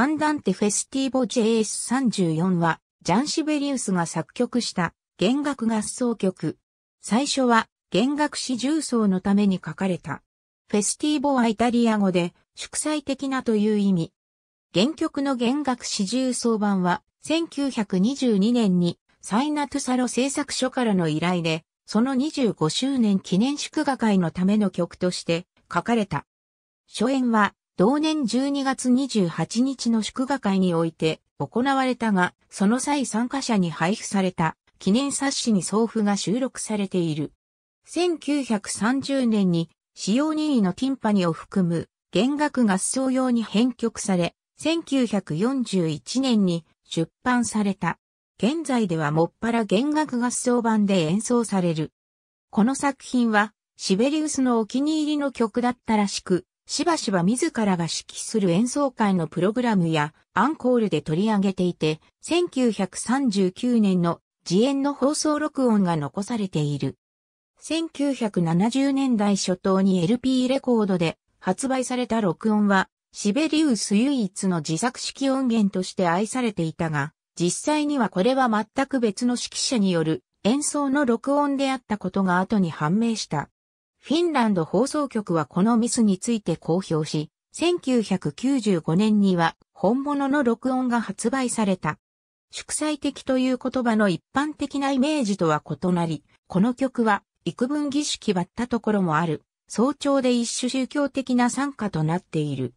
アンダンテ・フェスティーボ JS34 は、ジャン・シベリウスが作曲した弦楽合奏曲。最初は弦楽四重奏のために書かれた。フェスティーボはイタリア語で祝祭的なという意味。原曲の弦楽四重奏版は1922年にサイナトゥサロ製作所からの依頼で、その25周年記念祝賀会のための曲として書かれた。初演は同年12月28日の祝賀会において行われたが、その際参加者に配布された記念冊子に送付が収録されている。1930年に使用任意のティンパニを含む弦楽合奏用に編曲され、1941年に出版された。現在ではもっぱら弦楽合奏版で演奏される。この作品はシベリウスのお気に入りの曲だったらしく、しばしば自らが指揮する演奏会のプログラムやアンコールで取り上げていて、1939年の自演の放送録音が残されている。1970年代初頭に LP レコードで発売された録音は、シベリウス唯一の自作式音源として愛されていたが、実際にはこれは全く別の指揮者による演奏の録音であったことが後に判明した。フィンランド放送局はこのミスについて公表し、1995年には本物の録音が発売された。祝祭的という言葉の一般的なイメージとは異なり、この曲は幾分儀式ばったところもある、早朝で一種宗教的な参加となっている。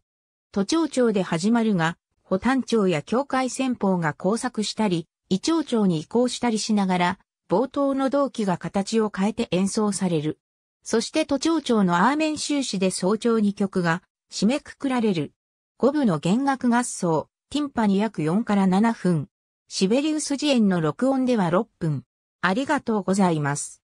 都庁長で始まるが、保丹庁や教会戦法が工作したり、異庁長に移行したりしながら、冒頭の同期が形を変えて演奏される。そして都庁長のアーメン収支で早朝に曲が締めくくられる。五部の弦楽合奏、ティンパに約4から7分。シベリウスジエンの録音では6分。ありがとうございます。